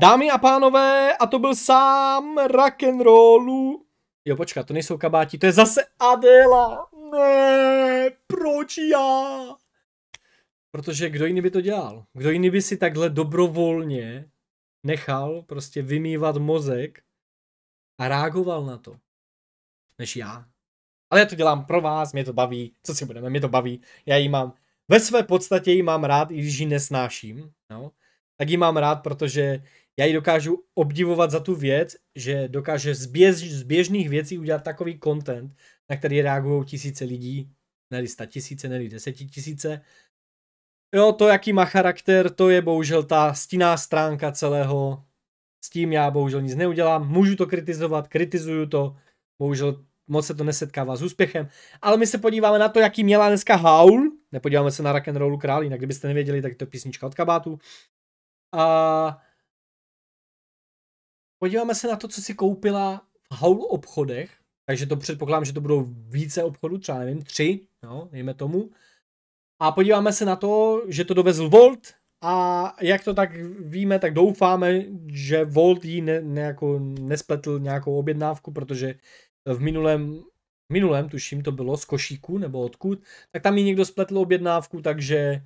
Dámy a pánové, a to byl sám rock'n'rollu. Jo, počkat, to nejsou kabáti, to je zase Adela. Ne, proč já? Protože kdo jiný by to dělal? Kdo jiný by si takhle dobrovolně nechal prostě vymývat mozek a reagoval na to, než já. Ale já to dělám pro vás, mě to baví, co si budeme, mě to baví, já ji mám, ve své podstatě ji mám rád, i když ji nesnáším, no, tak ji mám rád, protože já ji dokážu obdivovat za tu věc, že dokáže z, běž, z běžných věcí udělat takový content, na který reagují tisíce lidí, ne sta tisíce, neli desetitisíce. Jo, to, jaký má charakter, to je bohužel ta stinná stránka celého. S tím já bohužel nic neudělám. Můžu to kritizovat, kritizuju to. Bohužel moc se to nesetkává s úspěchem. Ale my se podíváme na to, jaký měla dneska Haul, Nepodíváme se na Rock'n'Rollu král, jinak kdybyste nevěděli, tak to písnička od kabátu. A Podíváme se na to, co si koupila v haulu obchodech, takže to předpokládám, že to budou více obchodů, třeba nevím, tři, no, nejme tomu. A podíváme se na to, že to dovezl Volt a jak to tak víme, tak doufáme, že Volt jí ne, ne, jako nespletl nějakou objednávku, protože v minulém minulém, tuším, to bylo z košíku nebo odkud, tak tam jí někdo spletl objednávku, takže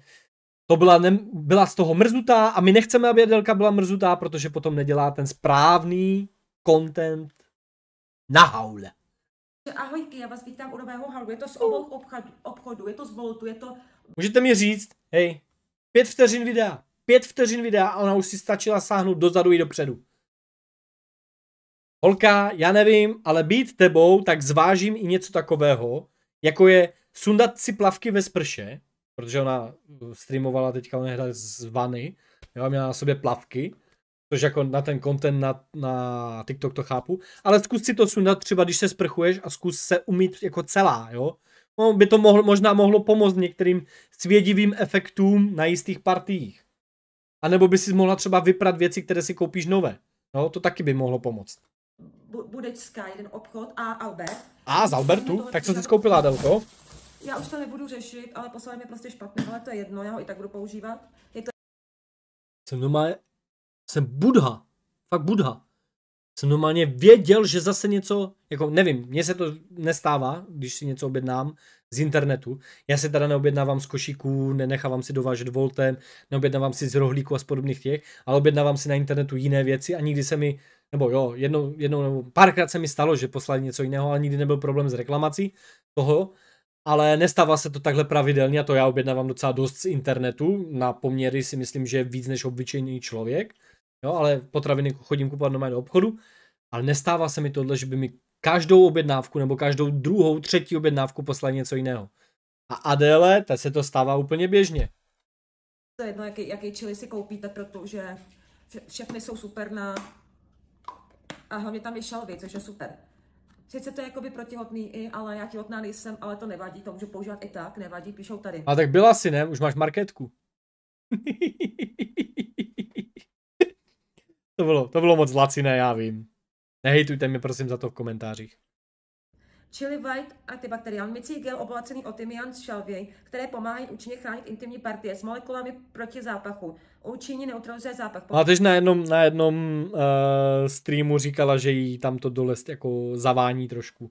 to byla, ne, byla z toho mrzutá a my nechceme, aby Adelka byla mrzutá, protože potom nedělá ten správný content na haule. Ahojky, já vás vítám u nového halu. Je to z obou obchodu, obchodu, je to z Voltu, je to... Můžete mi říct, hej, pět vteřin videa, pět vteřin videa a ona už si stačila sáhnout dozadu i dopředu. Holka, já nevím, ale být tebou, tak zvážím i něco takového, jako je sundat si plavky ve sprše, protože ona uh, streamovala teďka, ona hraje z vany, jo, měla na sobě plavky, což jako na ten content na, na TikTok to chápu, ale zkus si to sundat třeba, když se sprchuješ a zkus se umít jako celá, jo. No, by to mohlo, možná mohlo pomoct některým svědivým efektům na jistých partiích. A nebo by si mohla třeba vyprat věci, které si koupíš nové. No, to taky by mohlo pomoct. Budečská, jeden obchod a Albert. A z Albertu? Tak co jsi koupila, Delko? já už to nebudu řešit, ale poslal mi prostě špatný, ale to je jedno, já ho i tak budu používat. Je to... Jsem normálně, jsem budha, fakt budha. Jsem normálně věděl, že zase něco, jako nevím, mně se to nestává, když si něco objednám z internetu. Já si teda neobjednávám z košíků, nenechávám si dovážet voltem, neobjednávám si z rohlíku a z podobných těch, ale objednávám si na internetu jiné věci a nikdy se mi nebo jo, jednou, jednou nebo párkrát se mi stalo, že poslali něco jiného, ale nikdy nebyl problém s reklamací toho, ale nestává se to takhle pravidelně a to já objednávám docela dost z internetu. Na poměry si myslím, že víc než obyčejný člověk. Jo, ale potraviny chodím kupovat normálně do obchodu. Ale nestává se mi tohle, že by mi každou objednávku nebo každou druhou, třetí objednávku poslali něco jiného. A Adele, ta se to stává úplně běžně. To je jedno, jaký, jaký čili si koupíte, protože všechny jsou super na... A hlavně tam je šalvy, což je super. Sice to je jakoby protihotný i, ale já těhotná nejsem, ale to nevadí, to můžu používat i tak, nevadí, píšou tady. A tak byla si, ne? Už máš marketku. to bylo, to bylo moc laciné, já vím. Nehejtujte mi prosím za to v komentářích. Chili White mycí gel obohacený o tymián z šalvěj, které pomáhají účinně chránit intimní partie s molekulami proti zápachu. Účinně neutralizuje zápach. No a teď na jednom, na jednom uh, streamu říkala, že jí tam to dolest jako zavání trošku. No.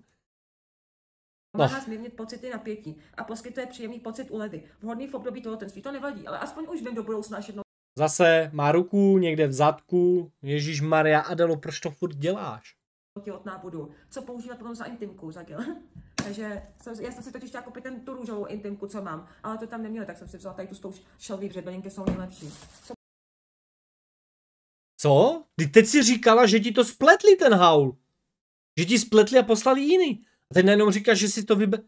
Pomáhá no. zmírnit pocity napětí a poskytuje příjemný pocit ulevy. Vhodný v období těhotenství. To nevadí, ale aspoň už vím do budoucna jednou. Zase má ruku někde v zadku. Ježíš Maria Adelo, proč to furt děláš? těhotná budu. Co používat potom za intimku, za gel. Takže jsem, já jsem si totiž chtěla koupit ten, tu růžovou intimku, co mám, ale to tam neměla, tak jsem si vzala tady tu stouš šelvý břebelinky, jsou nejlepší. Co? co? Teď si říkala, že ti to spletli ten haul. Že ti spletli a poslali jiný. A teď najednou říkáš, že si to vybe...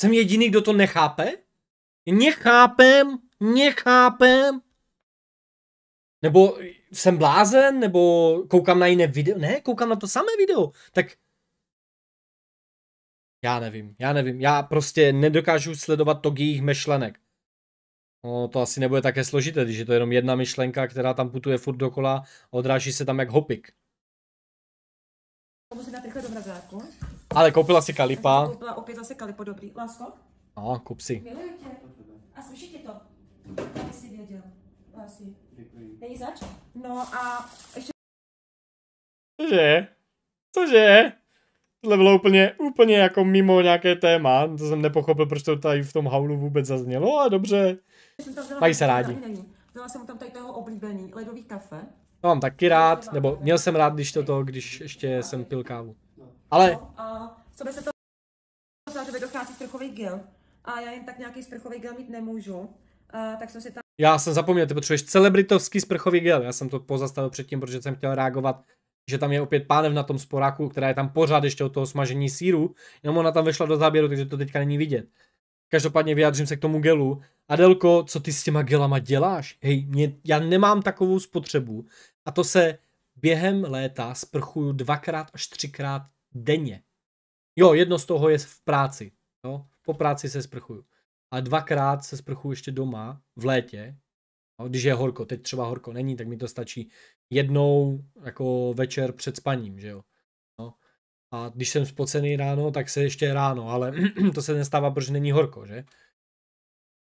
Jsem jediný, kdo to nechápe? Nechápem nechápem. Nebo jsem blázen, nebo koukám na jiné video. Ne, koukám na to samé video. Tak já nevím, já nevím. Já prostě nedokážu sledovat to jejich myšlenek. No, to asi nebude také složité, když je to jenom jedna myšlenka, která tam putuje furt dokola a odráží se tam jak hopik. Ale koupila si kalipa. Koupila opět zase kalipo dobrý. Lásko? A, no, kup si. Milujete? tě. A slyšíte to? Ty si věděl. No, asi. Děkuji. Není zač? No a ještě... Cože? Cože? Tohle bylo úplně, úplně jako mimo nějaké téma, to jsem nepochopil, proč to tady v tom haulu vůbec zaznělo, ale dobře. Mají se rádi. Vzala jsem tam tady toho oblíbený, ledový kafe. To mám taky rád, nebo měl jsem rád, když toto, když ještě jsem pil kávu. Ale... No a co by se to že dochází sprchový gel. A já jen tak nějaký sprchový gel mít nemůžu. Uh, tak jsem si tam... Já jsem zapomněl, ty potřebuješ celebritovský sprchový gel. Já jsem to pozastavil předtím, protože jsem chtěl reagovat, že tam je opět pánev na tom sporáku, která je tam pořád ještě od toho smažení síru. Jenom ona tam vešla do záběru, takže to teďka není vidět. Každopádně vyjádřím se k tomu gelu. Adelko, co ty s těma gelama děláš? Hej, mě, já nemám takovou spotřebu. A to se během léta sprchuju dvakrát až třikrát denně. Jo, jedno z toho je v práci. Jo? Po práci se sprchuju a dvakrát se sprchuju ještě doma v létě, no, když je horko, teď třeba horko není, tak mi to stačí jednou jako večer před spaním, že jo. No. A když jsem spocený ráno, tak se ještě ráno, ale to se nestává, protože není horko, že?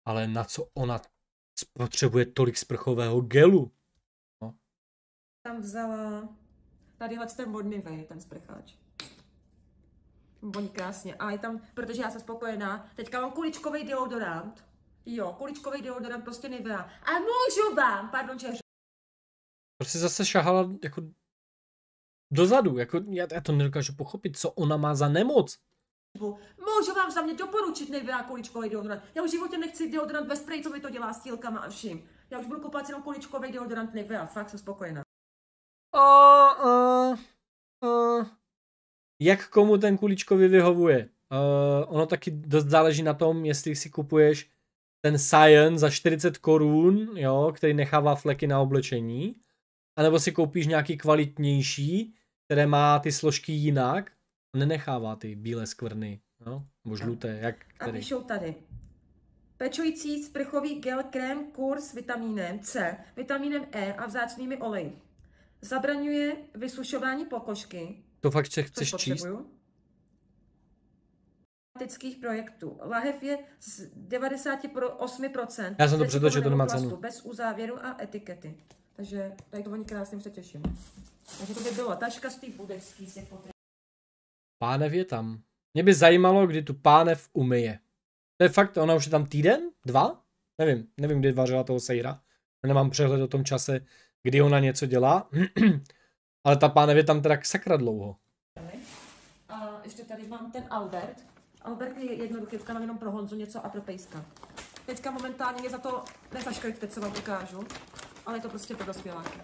Ale na co ona potřebuje tolik sprchového gelu? No. Tam vzala tadyhle ten vodný vej, ten sprcháč. Voní krásně. A je tam, protože já jsem spokojená, teďka mám kuličkový deodorant. Jo, kuličkový deodorant prostě Nivea. A můžu vám, pardon, že Proč zase šahala jako dozadu, jako já, já to nedokážu pochopit, co ona má za nemoc. Můžu vám za mě doporučit Nivea kuličkový deodorant. Já už v životě nechci deodorant ve spray, co mi to dělá s tílkama a vším. Já už budu kupovat jenom kuličkový deodorant Nivea, fakt jsem spokojená. Uh, uh, uh jak komu ten kuličkový vyhovuje. Uh, ono taky dost záleží na tom, jestli si kupuješ ten Science za 40 korun, jo, který nechává fleky na oblečení, anebo si koupíš nějaký kvalitnější, které má ty složky jinak a nenechává ty bílé skvrny, jo, nebo žluté, jak který. A píšou tady. Pečující sprchový gel krém kur s vitamínem C, vitamínem E a vzácnými oleji. Zabraňuje vysušování pokožky, to fakt se chceš číst? Tematických projektů. Lahev je z 98%. Já jsem to předložil, to nemá cenu. Bez uzávěru a etikety. Takže tady to oni krásně se Takže to by bylo taška z těch budeckých se potřebuje. Pánev je tam. Mě by zajímalo, kdy tu pánev umyje. To je fakt, ona už je tam týden? Dva? Nevím, nevím, kdy vařila toho sejra. Nemám přehled o tom čase, kdy ona něco dělá. Ale ta pánev je tam teda sakra dlouho. A ještě tady mám ten Albert. Albert je jednoduchý, teďka mám jenom pro Honzu něco a pro Pejska. Teďka momentálně je za to, ne co teď se vám ukážu, ale je to prostě pro dospěláky.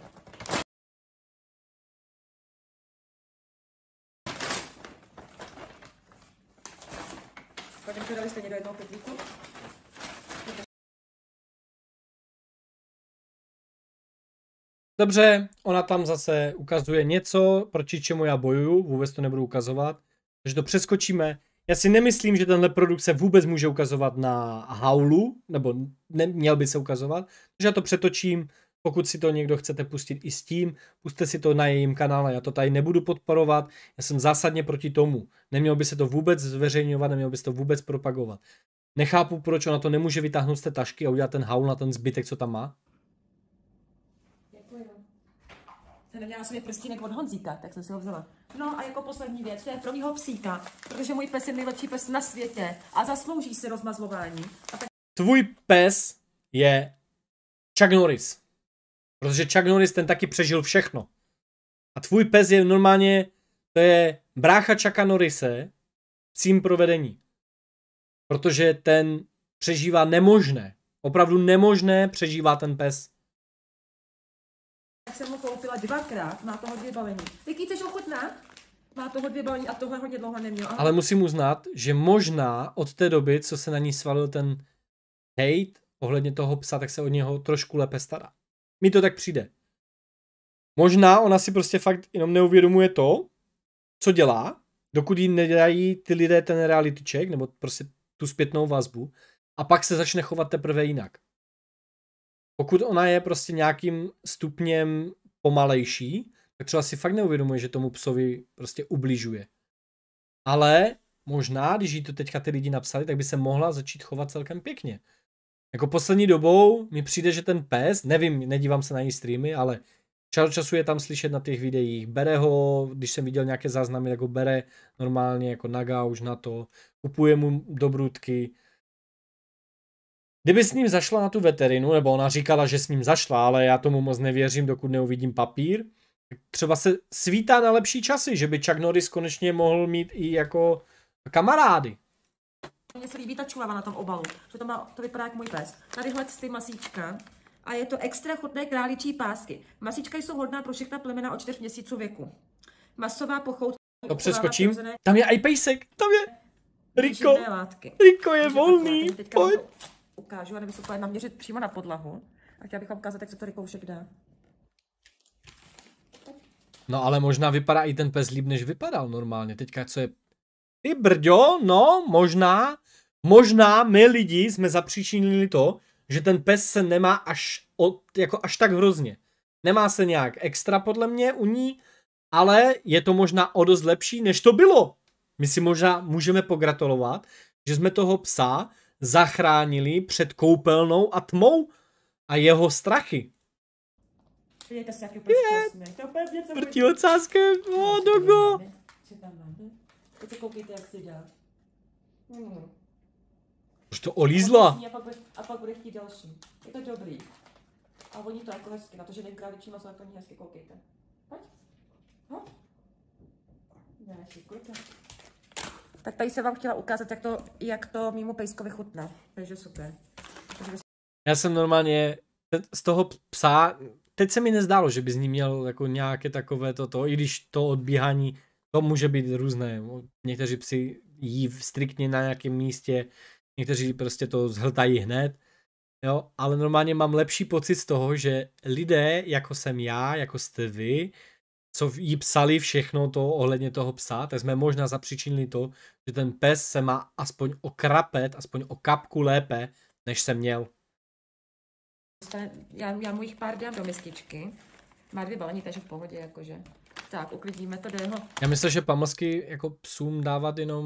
jim to dali stejně do jednoho pětlíku. Dobře, ona tam zase ukazuje něco, proti čemu já bojuju, vůbec to nebudu ukazovat, takže to přeskočíme. Já si nemyslím, že tenhle produkt se vůbec může ukazovat na haulu, nebo neměl by se ukazovat, takže já to přetočím, pokud si to někdo chcete pustit i s tím, puste si to na jejím kanále, já to tady nebudu podporovat, já jsem zásadně proti tomu. Nemělo by se to vůbec zveřejňovat, nemělo by se to vůbec propagovat. Nechápu, proč ona to nemůže vytáhnout z té tašky a udělat ten haul na ten zbytek, co tam má. jsem neměla sobě prstínek od Honzíka, tak jsem si ho vzala. No a jako poslední věc, to je pro mýho psíka, protože můj pes je nejlepší pes na světě a zaslouží si rozmazlování. A tak... Tvůj pes je Chuck Norris. Protože Chuck Norris ten taky přežil všechno. A tvůj pes je normálně, to je brácha Chucka Norrise cím provedení. Protože ten přežívá nemožné. Opravdu nemožné přežívá ten pes. Já jsem ho koupila dvakrát, má toho dvě balení. Jaký chceš ochutnat? Má toho dvě balení a tohle hodně dlouho neměl. Ale musím uznat, že možná od té doby, co se na ní svalil ten hate ohledně toho psa, tak se od něho trošku lépe stará. Mi to tak přijde. Možná ona si prostě fakt jenom neuvědomuje to, co dělá, dokud jí nedají ty lidé ten reality check, nebo prostě tu zpětnou vazbu, a pak se začne chovat teprve jinak pokud ona je prostě nějakým stupněm pomalejší, tak třeba si fakt neuvědomuje, že tomu psovi prostě ubližuje. Ale možná, když jí to teďka ty lidi napsali, tak by se mohla začít chovat celkem pěkně. Jako poslední dobou mi přijde, že ten pes, nevím, nedívám se na její streamy, ale čas času je tam slyšet na těch videích. Bere ho, když jsem viděl nějaké záznamy, tak ho bere normálně jako na už na to. Kupuje mu dobrutky, Kdyby s ním zašla na tu veterinu, nebo ona říkala, že s ním zašla, ale já tomu moc nevěřím, dokud neuvidím papír, třeba se svítá na lepší časy, že by Chuck Norris konečně mohl mít i jako kamarády. Mně se líbí ta čulava na tom obalu, že to, má, to vypadá jako můj pes. Tadyhle ty masíčka a je to extra chutné králičí pásky. Masíčka jsou hodná pro všechna plemena od 4 měsíců věku. Masová pochoutka. To přeskočím. Tam je i pejsek, tam je. Riko, Riko je volný, pojď ukážu, a nevím, jestli naměřit přímo na podlahu. A chtěla bych vám ukázat, jak se to koušek dá. No ale možná vypadá i ten pes líp, než vypadal normálně. Teďka co je... Ty brďo, no, možná, možná my lidi jsme zapříčinili to, že ten pes se nemá až, od, jako až tak hrozně. Nemá se nějak extra podle mě u ní, ale je to možná o dost lepší, než to bylo. My si možná můžeme pogratulovat, že jsme toho psa zachránili před koupelnou a tmou a jeho strachy. Je to sakra, proč to úplně něco... Proti ocáskem, no, dogo. Teď se koukejte, jak se dělá. Hmm. Už to olízla. A pak, bude, a pak bude chtít další. Je to dobrý. A oni to jako hezky, na to, že tenkrát většina jsou na to hezky, koukejte. Pojď. Hop. Ne, šikujte. Tak tady jsem vám chtěla ukázat, jak to, jak to mimo pejskovi chutná. Takže super. Já jsem normálně z toho psa, teď se mi nezdálo, že by z ní měl jako nějaké takové toto, i když to odbíhání, to může být různé. Někteří psi jí striktně na nějakém místě, někteří prostě to zhltají hned, jo, ale normálně mám lepší pocit z toho, že lidé, jako jsem já, jako jste vy, co jí psali všechno to ohledně toho psa, tak jsme možná zapříčinili to, že ten pes se má aspoň o krapet, aspoň o kapku lépe, než se měl. Já, já mu jich pár dám do mističky. Má dvě balení, takže v pohodě, jakože. Tak, uklidíme to do jeho. Já myslím, že pamlsky jako psům dávat jenom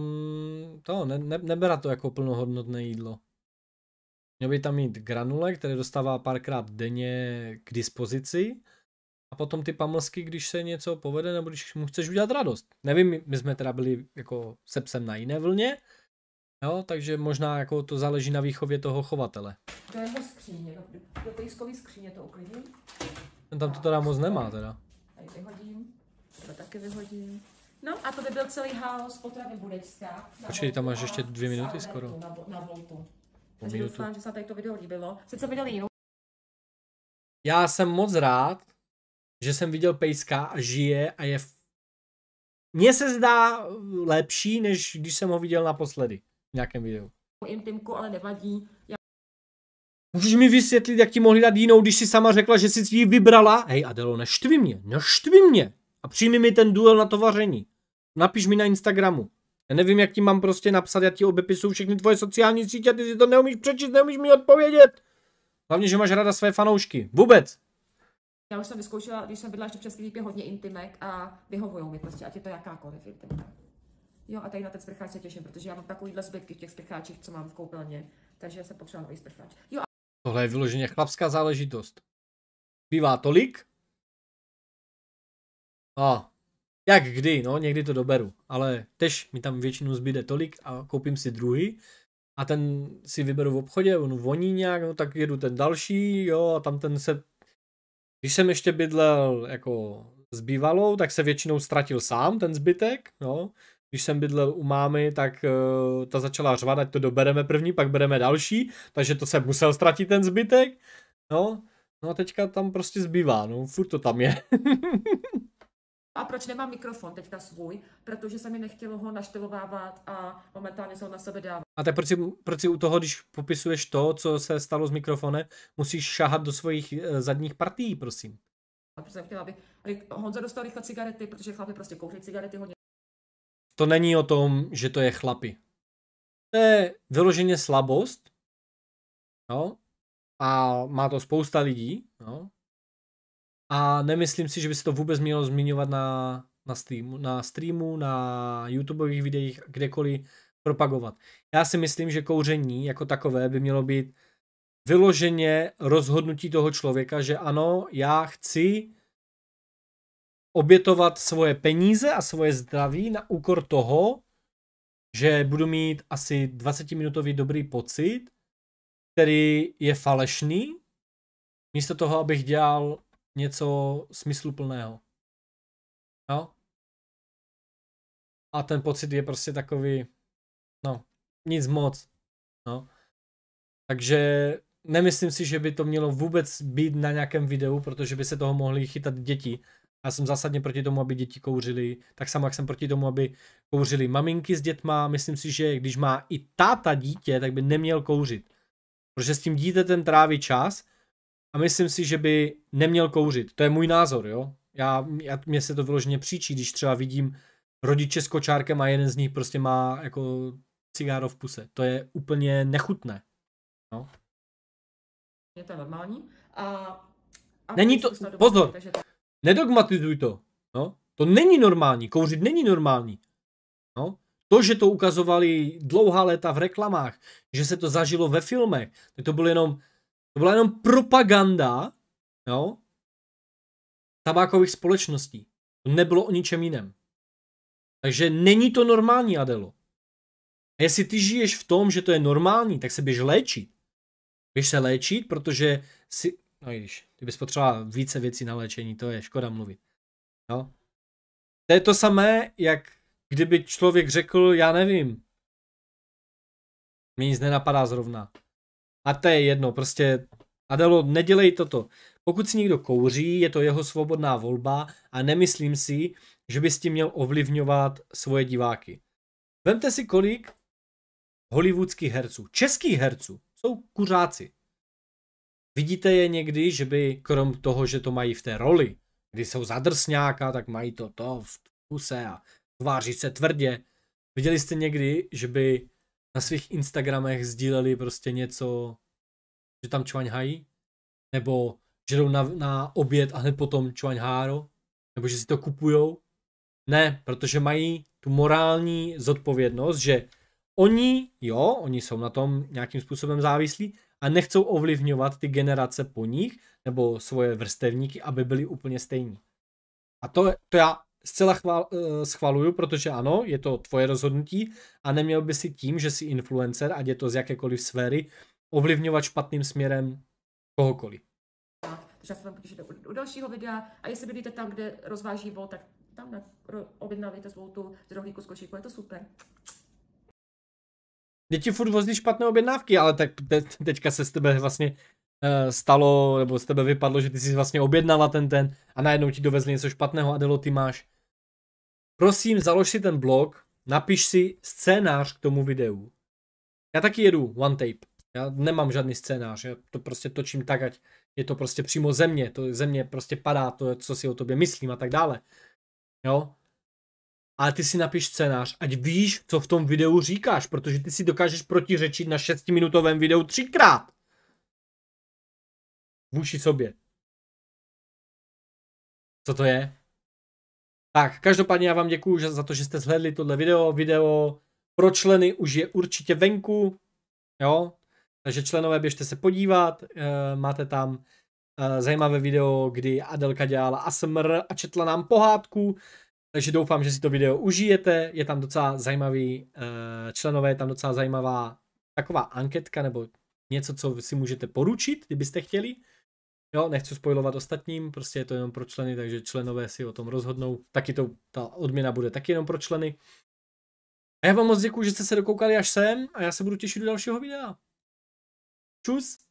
to, ne, ne, nebera to jako plnohodnotné jídlo. Měl by tam mít granule, které dostává párkrát denně k dispozici a potom ty pamlsky, když se něco povede, nebo když mu chceš udělat radost. Nevím, my jsme teda byli jako se psem na jiné vlně, jo, takže možná jako to záleží na výchově toho chovatele. To je jeho skříně, do, do skříně to uklidím. Ten no, tam to teda moc nemá teda. Tady vyhodím, to taky vyhodím. No a to by byl celý chaos potravy budečská. Počkej, tam máš ještě dvě minuty skoro. Na, na, na voltu. Takže doufám, že se tady to video líbilo. Sice viděli jinou. Já jsem moc rád, že jsem viděl Pejska a žije a je... V... Mně se zdá lepší, než když jsem ho viděl naposledy v nějakém videu. Intimku, ale nevadí. Já... Můžeš mi vysvětlit, jak ti mohli dát jinou, když si sama řekla, že jsi ji vybrala? Hej Adelo, naštvi mě, naštvi mě. A přijmi mi ten duel na to vaření. Napiš mi na Instagramu. Já nevím, jak ti mám prostě napsat, já ti obepisuju všechny tvoje sociální sítě, ty si to neumíš přečíst, neumíš mi odpovědět. Hlavně, že máš rada své fanoušky. Vůbec. Já už jsem vyzkoušela, když jsem byla, ještě v České lípě, hodně intimek a vyhovují mi prostě, ať je to jakákoliv intimka. Jo, a tady na ten sprcháč se těším, protože já mám takovýhle zbytky v těch sprcháčích, co mám v koupelně, takže jsem potřebovala nový sprcháč. Jo, a... Tohle je vyloženě chlapská záležitost. Bývá tolik? A jak kdy, no, někdy to doberu, ale tež mi tam většinu zbyde tolik a koupím si druhý a ten si vyberu v obchodě, on voní nějak, no tak jedu ten další, jo, a tam ten se když jsem ještě bydlel jako s bývalou, tak se většinou ztratil sám ten zbytek, no. Když jsem bydlel u mámy, tak uh, ta začala řvat, ať to dobereme první, pak bereme další, takže to se musel ztratit ten zbytek, no. No a teďka tam prostě zbývá, no, furt to tam je. A proč nemám mikrofon teďka svůj? Protože se mi nechtělo ho naštelovávat a momentálně se ho na sebe dávám. A tak proč proč si u toho, když popisuješ to, co se stalo s mikrofonem, musíš šahat do svých e, eh, zadních partí, prosím? A proč jsem chtěla, aby Honza dostal rychle cigarety, protože chlapy prostě kouří cigarety hodně. To není o tom, že to je chlapy. To je vyloženě slabost, no, a má to spousta lidí, no, a nemyslím si, že by se to vůbec mělo zmiňovat na, na, streamu, na streamu, na YouTubeových videích, kdekoliv propagovat. Já si myslím, že kouření jako takové by mělo být vyloženě rozhodnutí toho člověka, že ano, já chci obětovat svoje peníze a svoje zdraví na úkor toho, že budu mít asi 20-minutový dobrý pocit, který je falešný, místo toho, abych dělal něco smysluplného. No. A ten pocit je prostě takový, no, nic moc. No. Takže nemyslím si, že by to mělo vůbec být na nějakém videu, protože by se toho mohli chytat děti. Já jsem zásadně proti tomu, aby děti kouřili, tak samo jak jsem proti tomu, aby kouřili maminky s dětma. Myslím si, že když má i táta dítě, tak by neměl kouřit. Protože s tím dítětem tráví čas a myslím si, že by neměl kouřit. To je můj názor, jo. Já, já mě se to vyloženě příčí, když třeba vidím rodiče s kočárkem a jeden z nich prostě má jako cigáro v puse. To je úplně nechutné. No. Je to normální. A, a není to, pozor, to... nedogmatizuj to. No. To není normální, kouřit není normální. No. To, že to ukazovali dlouhá léta v reklamách, že se to zažilo ve filmech, to byl jenom to byla jenom propaganda, jo, tabákových společností. To nebylo o ničem jiném. Takže není to normální, Adelo. A jestli ty žiješ v tom, že to je normální, tak se běž léčit. Běž se léčit, protože si... No již, ty bys potřeboval více věcí na léčení, to je škoda mluvit. Jo? To je to samé, jak kdyby člověk řekl, já nevím, mě nic nenapadá zrovna. A to je jedno, prostě Adelo, nedělej toto. Pokud si někdo kouří, je to jeho svobodná volba a nemyslím si, že bys tím měl ovlivňovat svoje diváky. Vemte si kolik hollywoodských herců, českých herců, jsou kuřáci. Vidíte je někdy, že by krom toho, že to mají v té roli, kdy jsou zadrsňáka, tak mají to to v kuse a tváří se tvrdě. Viděli jste někdy, že by na svých Instagramech sdíleli prostě něco, že tam čvaňhají, nebo že jdou na, na oběd a hned potom čvaňháro, nebo že si to kupujou. Ne, protože mají tu morální zodpovědnost, že oni, jo, oni jsou na tom nějakým způsobem závislí a nechcou ovlivňovat ty generace po nich nebo svoje vrstevníky, aby byli úplně stejní. A to, to já zcela chvál, eh, schvaluju, protože ano, je to tvoje rozhodnutí a neměl by si tím, že jsi influencer, ať je to z jakékoliv sféry, ovlivňovat špatným směrem kohokoliv. Takže já se vám potěšíte u, dalšího videa a jestli bydlíte tam, kde rozváží vol, tak tam na, objednávajte svou tu z rohlíku z košíku, je to super. Děti furt vozí špatné objednávky, ale tak te, teďka se z tebe vlastně Eh, stalo, nebo z tebe vypadlo, že ty jsi vlastně objednala ten ten a najednou ti dovezli něco špatného a Delo, ty máš. Prosím, založ si ten blog, napiš si scénář k tomu videu. Já taky jedu one tape. Já nemám žádný scénář, já to prostě točím tak, ať je to prostě přímo země, to země prostě padá, to, co si o tobě myslím a tak dále. Jo? Ale ty si napiš scénář, ať víš, co v tom videu říkáš, protože ty si dokážeš protiřečit na minutovém videu třikrát vůči sobě. Co to je? Tak, každopádně já vám děkuju za to, že jste zhledli tohle video. Video pro členy už je určitě venku, jo? Takže členové běžte se podívat, e, máte tam e, zajímavé video, kdy Adelka dělala ASMR a četla nám pohádku, takže doufám, že si to video užijete, je tam docela zajímavý, e, členové, je tam docela zajímavá taková anketka nebo něco, co si můžete poručit, kdybyste chtěli. Jo, nechci spojovat ostatním, prostě je to jenom pro členy, takže členové si o tom rozhodnou. Taky to, ta odměna bude taky jenom pro členy. A já vám moc děkuji, že jste se dokoukali až sem a já se budu těšit do dalšího videa. Čus!